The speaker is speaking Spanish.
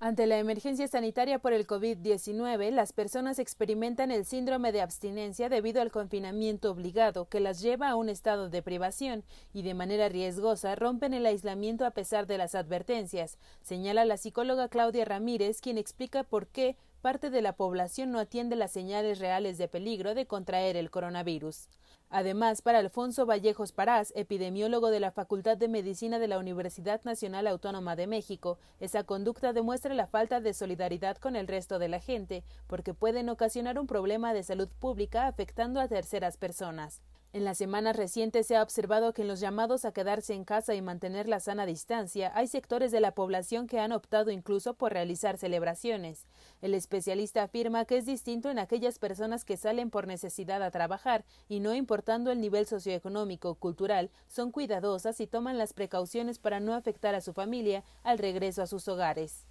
Ante la emergencia sanitaria por el COVID-19, las personas experimentan el síndrome de abstinencia debido al confinamiento obligado que las lleva a un estado de privación y de manera riesgosa rompen el aislamiento a pesar de las advertencias, señala la psicóloga Claudia Ramírez, quien explica por qué parte de la población no atiende las señales reales de peligro de contraer el coronavirus. Además, para Alfonso Vallejos Parás, epidemiólogo de la Facultad de Medicina de la Universidad Nacional Autónoma de México, esa conducta demuestra la falta de solidaridad con el resto de la gente, porque pueden ocasionar un problema de salud pública afectando a terceras personas. En las semanas recientes se ha observado que en los llamados a quedarse en casa y mantener la sana distancia hay sectores de la población que han optado incluso por realizar celebraciones. El especialista afirma que es distinto en aquellas personas que salen por necesidad a trabajar y no importando el nivel socioeconómico o cultural, son cuidadosas y toman las precauciones para no afectar a su familia al regreso a sus hogares.